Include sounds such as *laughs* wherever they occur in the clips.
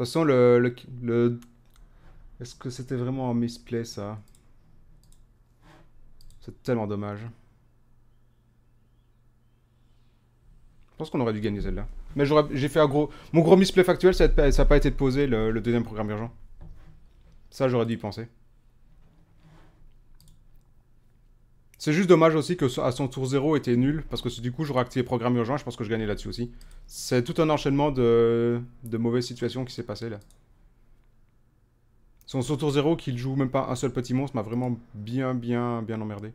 De toute façon, le... le, Est-ce que c'était vraiment un misplay, ça C'est tellement dommage. Je pense qu'on aurait dû gagner celle-là. Mais j'ai fait un gros... Mon gros misplay factuel, ça n'a pas été de poser le, le deuxième programme urgent. Ça, j'aurais dû y penser. C'est juste dommage aussi que à son tour 0 était nul, parce que du coup j'aurais activé programme urgent, je pense que je gagnais là-dessus aussi. C'est tout un enchaînement de, de mauvaises situations qui s'est passé là. Son, tour 0 qu'il joue même pas un seul petit monstre m'a vraiment bien bien bien emmerdé.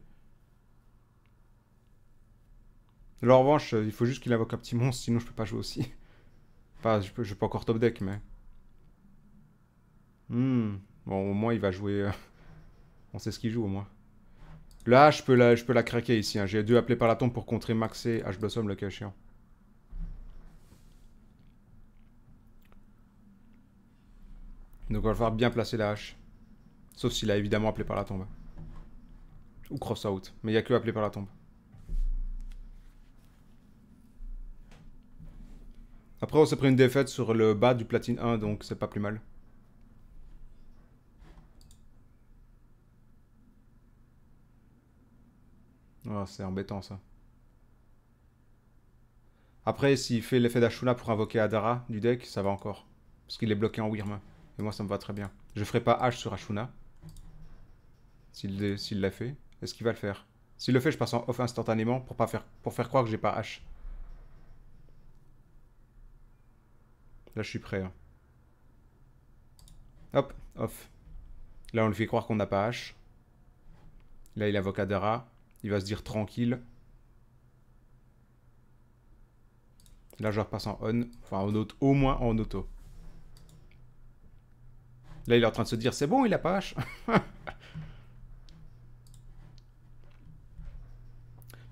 en revanche, euh, il faut juste qu'il invoque un petit monstre, sinon je peux pas jouer aussi. Enfin, *laughs* je peux, je peux pas encore top deck, mais... Hmm. Bon, au moins, il va jouer... Euh, *laughs* on sait ce qu'il joue, au moins. La je peux la, je peux la craquer ici. Hein. J'ai dû appeler par la tombe pour contrer Max et H-Blossom le cas Donc, on va falloir bien placer la hache. Sauf s'il a évidemment appelé par la tombe. Ou cross out. Mais il n'y a que appelé par la tombe. Après, on s'est pris une défaite sur le bas du platine 1, donc c'est pas plus mal. Oh, c'est embêtant ça. Après, s'il fait l'effet d'Ashuna pour invoquer Adara du deck, ça va encore. Parce qu'il est bloqué en Wyrm. Et moi, ça me va très bien. Je ferai pas H sur Ashuna. S'il l'a fait. Est-ce qu'il va le faire S'il le fait, je passe en off instantanément pour, pas faire, pour faire croire que j'ai pas H. Là, je suis prêt. Hein. Hop, off. Là, on lui fait croire qu'on n'a pas H. Là, il invoque Adara. Il va se dire tranquille. Là, je repasse en on, enfin au moins en auto. Là, il est en train de se dire, c'est bon, il a pas H.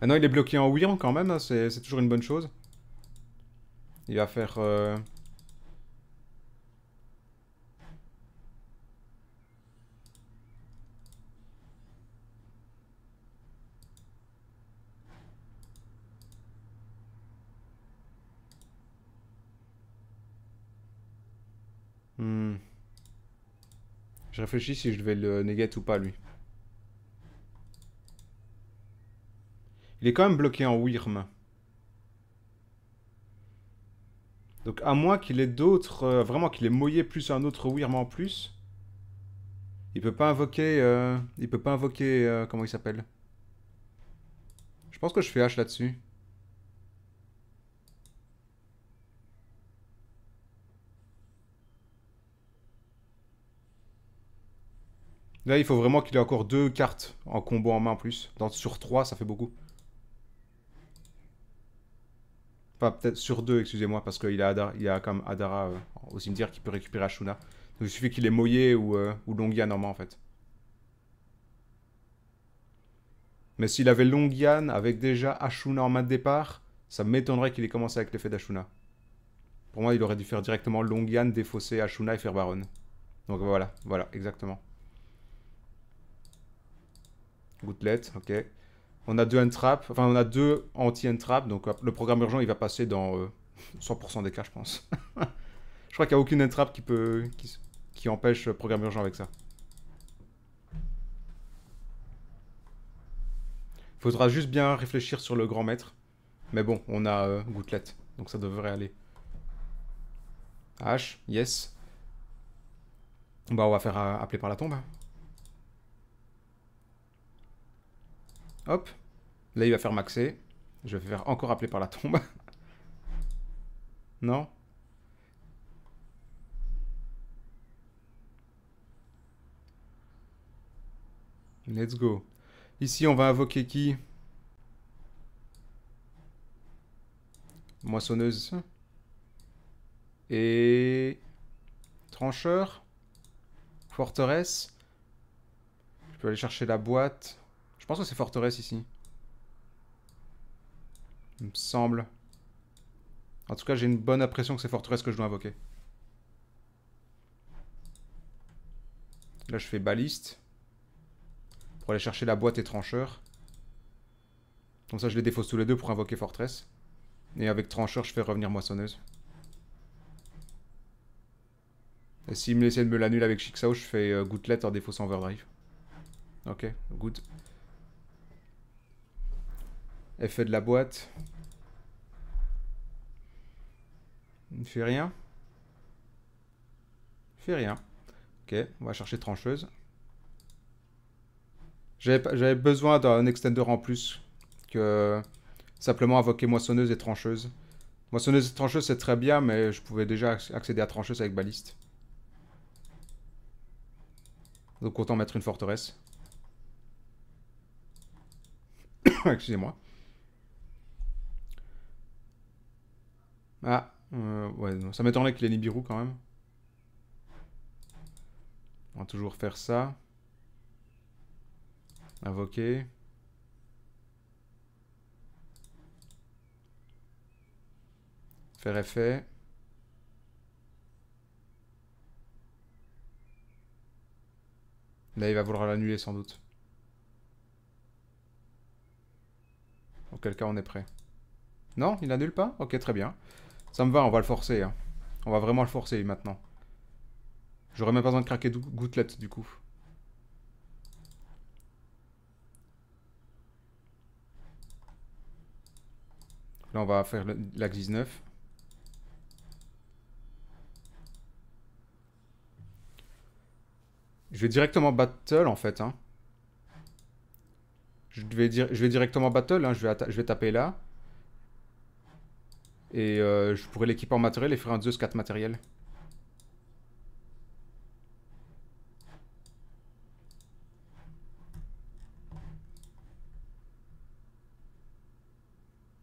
Maintenant, il est bloqué en ouillant quand même, hein, c'est toujours une bonne chose. Il va faire... Euh... Je réfléchis si je devais le negate ou pas, lui. Il est quand même bloqué en Wyrm. Donc à moins qu'il ait d'autres... Euh, vraiment qu'il ait moyé plus un autre Wyrm en plus. Il peut pas invoquer... Euh, il peut pas invoquer... Euh, comment il s'appelle Je pense que je fais H là-dessus. Là, il faut vraiment qu'il ait encore deux cartes en combo en main en plus. sur trois, ça fait beaucoup. Enfin, peut-être sur deux, excusez-moi, parce qu'il a, a quand même Adara euh, au cimetière qui peut récupérer Ashuna. Donc il suffit qu'il ait Moye ou, Longyan euh, ou en main, en fait. Mais s'il avait Longyan avec déjà Ashuna en main de départ, ça m'étonnerait qu'il ait commencé avec l'effet d'Ashuna. Pour moi, il aurait dû faire directement Longyan, défausser Ashuna et faire Baron. Donc voilà, voilà, exactement. Gouttelette, ok. On a deux entrap, enfin on a deux anti-entrap, donc euh, le programme urgent il va passer dans 100% euh, des cas je pense. *laughs* je crois qu'il n'y a aucune entrap qui peut, qui, empêche le programme urgent avec ça. Faudra juste bien réfléchir sur le grand maître. Mais bon, on a euh, donc ça devrait aller. H, yes. Bah on va faire euh, appeler par la tombe. Hop. Là, il va faire maxer. Je vais faire encore appeler par la tombe. *laughs* non Let's go. Ici, on va invoquer qui Moissonneuse. Et... Trancheur. Forteresse. Je peux aller chercher la boîte. Je pense que c'est forteresse ici. Il me semble. En tout cas, j'ai une bonne impression que c'est forteresse que je dois invoquer. Là, je fais baliste. Pour aller chercher la boîte et trancheur. Comme ça, je les défausse tous les deux pour invoquer Fortress. Et avec trancheur, je fais revenir moissonneuse. Et s'il me laissait de me l'annuler avec Shiksao, je fais euh, gouttelette en défaussant overdrive. Ok, good. Effet fait de la boîte. Il ne fait rien. fait rien. Ok, on va chercher trancheuse. J'avais besoin d'un extender en plus que simplement invoquer moissonneuse et trancheuse. Moissonneuse et trancheuse c'est très bien, mais je pouvais déjà accéder à trancheuse avec baliste. Donc autant mettre une forteresse. *coughs* Excusez-moi. Ah, euh, ouais, non. ça m'étonnerait qu'il les Nibiru quand même. On va toujours faire ça. Invoquer. Faire effet. Là, il va vouloir l'annuler sans doute. Auquel cas, on est prêt. Non, il n'annule pas Ok, très bien. Ça me va, on va le forcer. Hein. On va vraiment le forcer maintenant. J'aurais même pas besoin de craquer gouttelette du coup. Là, on va faire l'axe 19. Je vais directement battle en fait. Hein. Je, vais dire, je vais directement battle. Hein. je vais taper là. Et euh, je pourrais l'équiper en matériel et faire un 2 4 matériel.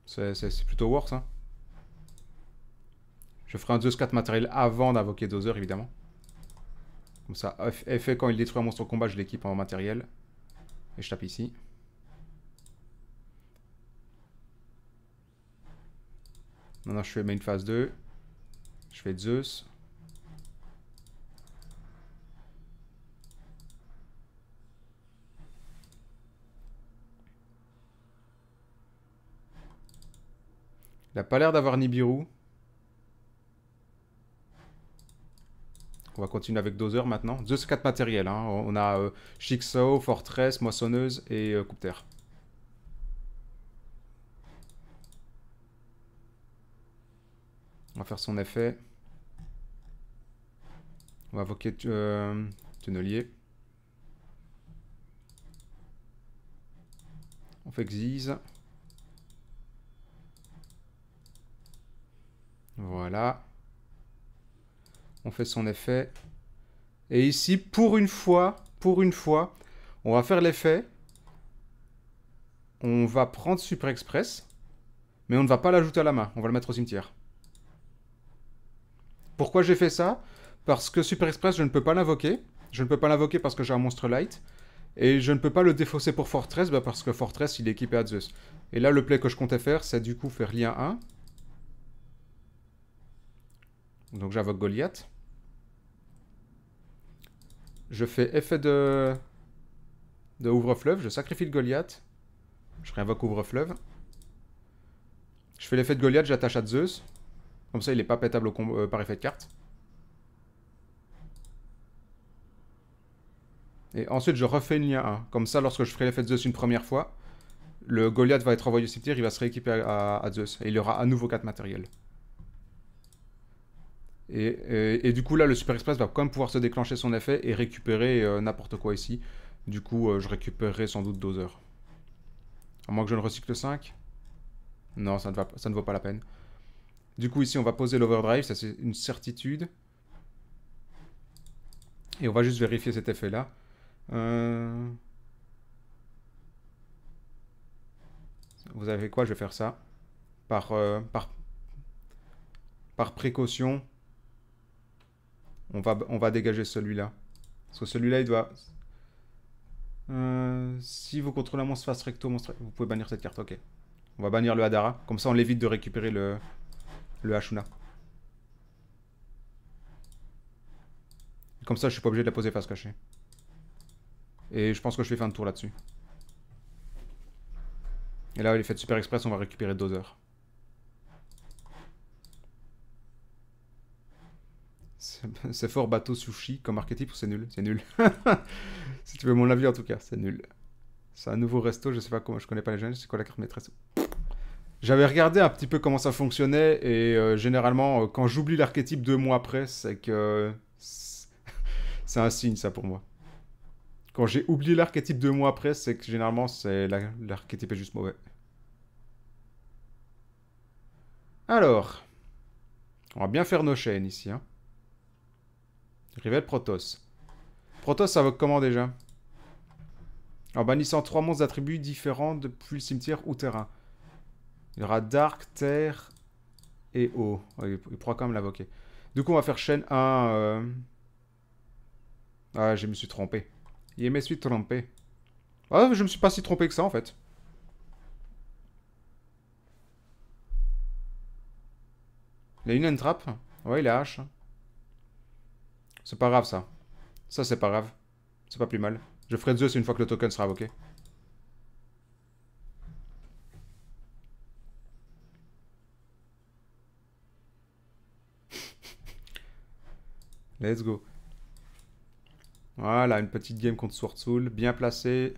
C'est plutôt worse, hein. Je ferai un 2-4 matériel avant d'invoquer Dozer, évidemment. Comme ça, effet, quand il détruit un monstre au combat, je l'équipe en matériel. Et je tape ici. Maintenant, je fais main phase 2. Je fais Zeus. Il n'a pas l'air d'avoir Nibiru. On va continuer avec Dozer maintenant. Zeus 4 matériels. Hein. On a euh, Fortress, Moissonneuse et euh, coupe Terre. On va faire son effet. On va invoquer euh, Tunnelier. On fait Xyz. Voilà. On fait son effet. Et ici, pour une fois, pour une fois, on va faire l'effet. On va prendre Super Express, mais on ne va pas l'ajouter à la main. On va le mettre au cimetière. Pourquoi j'ai fait ça Parce que Super Express, je ne peux pas l'invoquer. Je ne peux pas l'invoquer parce que j'ai un monstre light. Et je ne peux pas le défausser pour Fortress bah, parce que Fortress, il est équipé à Zeus. Et là, le play que je comptais faire, c'est du coup faire lien 1. Donc j'invoque Goliath. Je fais effet de, de ouvre-fleuve. Je sacrifie le Goliath. Je réinvoque ouvre-fleuve. Je fais l'effet de Goliath, j'attache à Zeus. Comme ça, il n'est pas pétable euh, par effet de carte. Et ensuite, je refais une lien 1. Comme ça, lorsque je ferai l'effet de Zeus une première fois, le Goliath va être envoyé au cimetière, il va se rééquiper à, Zeus. Et il aura à nouveau 4 matériels. Et, du coup, là, le Super Express va quand même pouvoir se déclencher son effet et récupérer euh, n'importe quoi ici. Du coup, euh, je récupérerai sans doute heures. À moins que je ne recycle 5. Non, ça ne, va, ça ne vaut pas la peine. Du coup, ici, on va poser l'overdrive, ça c'est une certitude. Et on va juste vérifier cet effet-là. Euh, vous avez quoi Je vais faire ça. Par, euh, par, par précaution, on va, on va dégager celui-là. Parce que celui-là, il doit... Euh, si vous contrôlez un monstre face recto, monstre... vous pouvez bannir cette carte, ok. On va bannir le Hadara, comme ça on l'évite de récupérer le, le Hashuna. Comme ça, je suis pas obligé de la poser face cachée. Et je pense que je vais faire un tour là-dessus. Et là, il est fait super express, on va récupérer heures. C'est fort bateau sushi comme archétype ou c'est nul C'est nul. *laughs* si tu veux mon avis en tout cas, c'est nul. C'est un nouveau resto, je sais pas comment, je connais pas les jeunes, c'est quoi la carte maîtresse j'avais regardé un petit peu comment ça fonctionnait et euh, généralement, euh, quand j'oublie l'archétype deux mois après, c'est que *laughs* c'est un signe ça pour moi. Quand j'ai oublié l'archétype deux mois après, c'est que généralement, c'est l'archétype est juste mauvais. Alors, on va bien faire nos chaînes ici. Hein. Rivel Protoss. Protoss, ça va comment déjà En bannissant trois monstres d'attributs différents depuis le cimetière ou terrain. Il y aura Dark, Terre et Eau. il, pourra quand même l'invoquer. Du coup, on va faire chaîne 1. Euh, ah, je me suis trompé. Je me suis trompé. Ah, je me suis pas si trompé que ça, en fait. Il a une entrappe. Ouais, il a H. C'est pas grave, ça. Ça, c'est pas grave. C'est pas plus mal. Je ferai Zeus une fois que le token sera invoqué. Let's go. Voilà, une petite game contre Sword Soul, bien placé.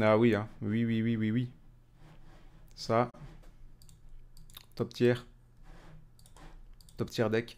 Ah oui, hein. oui, oui, oui, oui, oui. Ça. Top tier. Top tier deck.